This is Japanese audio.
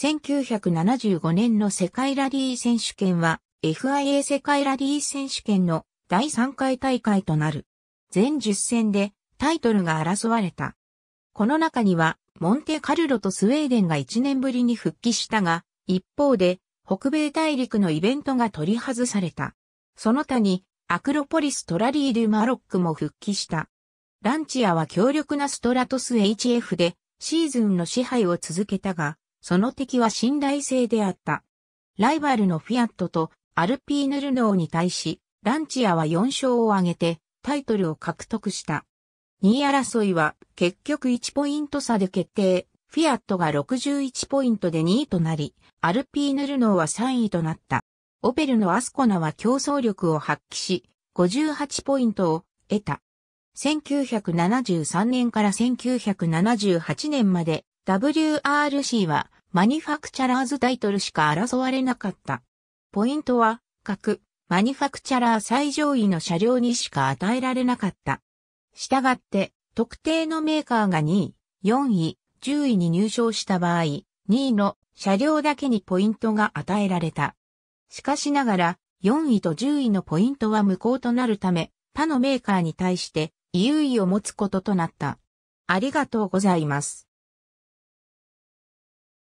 1975年の世界ラリー選手権は FIA 世界ラリー選手権の第3回大会となる。全10戦でタイトルが争われた。この中にはモンテカルロとスウェーデンが1年ぶりに復帰したが、一方で北米大陸のイベントが取り外された。その他にアクロポリストラリー・デュ・マロックも復帰した。ランチアは強力なストラトス HF でシーズンの支配を続けたが、その敵は信頼性であった。ライバルのフィアットとアルピーヌルノーに対し、ランチアは4勝を挙げてタイトルを獲得した。2位争いは結局1ポイント差で決定。フィアットが61ポイントで2位となり、アルピーヌルノーは3位となった。オペルのアスコナは競争力を発揮し、58ポイントを得た。1973年から1978年まで WRC はマニファクチャラーズタイトルしか争われなかった。ポイントは各マニファクチャラー最上位の車両にしか与えられなかった。したがって特定のメーカーが2位、4位、10位に入賞した場合、2位の車両だけにポイントが与えられた。しかしながら4位と10位のポイントは無効となるため他のメーカーに対して優位を持つこととなった。ありがとうございます。